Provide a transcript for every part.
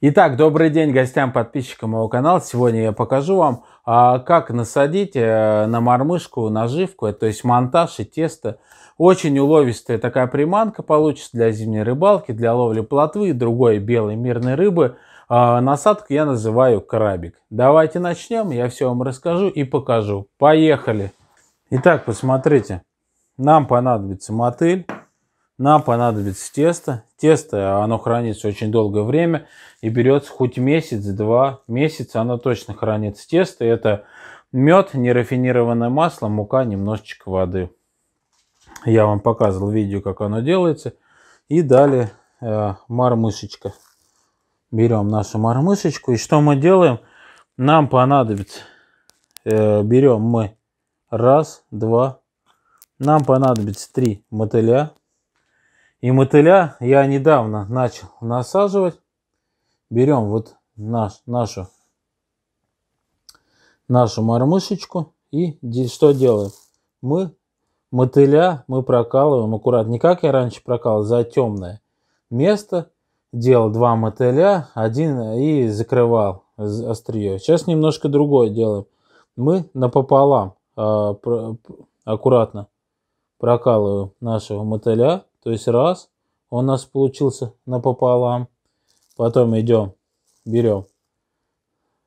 Итак, добрый день гостям, подписчикам моего канала. Сегодня я покажу вам, а, как насадить э, на мормышку наживку, э, то есть монтаж и тесто. Очень уловистая такая приманка получится для зимней рыбалки, для ловли плотвы и другой белой мирной рыбы. А, насадку я называю крабик. Давайте начнем, я все вам расскажу и покажу. Поехали! Итак, посмотрите, нам понадобится мотыль. Нам понадобится тесто. Тесто, оно хранится очень долгое время и берется хоть месяц-два месяца, оно точно хранится. Тесто это мед, нерафинированное масло, мука, немножечко воды. Я вам показывал видео, как оно делается. И далее э, мормышечка. Берем нашу мормышечку. И что мы делаем? Нам понадобится, э, берем мы раз, два, нам понадобится три мотыля и мотыля я недавно начал насаживать. Берем вот наш, нашу, нашу мормышечку и что делаем? Мы мотыля мы прокалываем аккуратно. Не как я раньше прокалывал, за темное место. Делал два мотыля, один и закрывал острие. Сейчас немножко другое делаем. Мы напополам э, аккуратно прокалываем нашего мотыля то есть раз, он у нас получился напополам. Потом идем, берем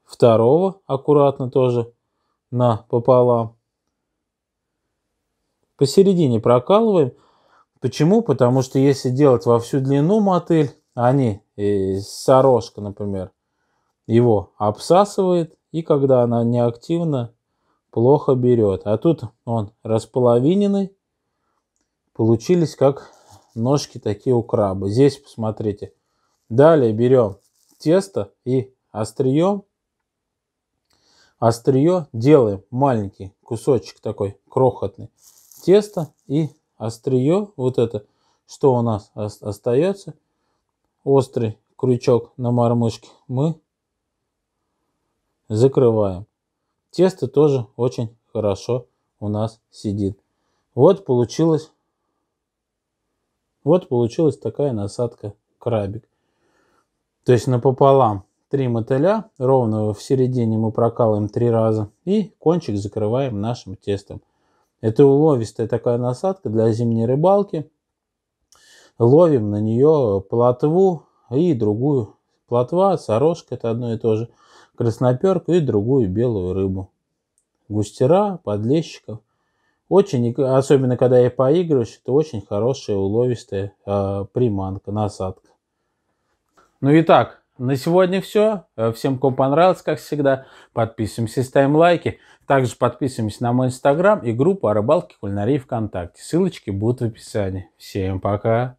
второго аккуратно тоже напополам. Посередине прокалываем. Почему? Потому что если делать во всю длину мотыль, они, э, сорожка, например, его обсасывает, и когда она неактивна, плохо берет. А тут он располовиненный, получились как ножки такие у краба. Здесь посмотрите. Далее берем тесто и острием. Острие делаем маленький кусочек такой крохотный. Тесто и острие, вот это, что у нас остается, острый крючок на мормышке, мы закрываем. Тесто тоже очень хорошо у нас сидит. Вот получилось вот получилась такая насадка крабик. То есть напополам три мотыля, ровно в середине мы прокалываем три раза и кончик закрываем нашим тестом. Это уловистая такая насадка для зимней рыбалки. Ловим на нее плотву и другую. Плотва, сорожка, это одно и то же. Красноперку и другую белую рыбу. Густера, подлещиков – очень, особенно когда я поигрываю, это очень хорошая уловистая э, приманка, насадка. Ну и так, на сегодня все. Э, всем, кому понравилось, как всегда, подписываемся, ставим лайки. Также подписываемся на мой инстаграм и группу о рыбалке кулинарии ВКонтакте. Ссылочки будут в описании. Всем пока!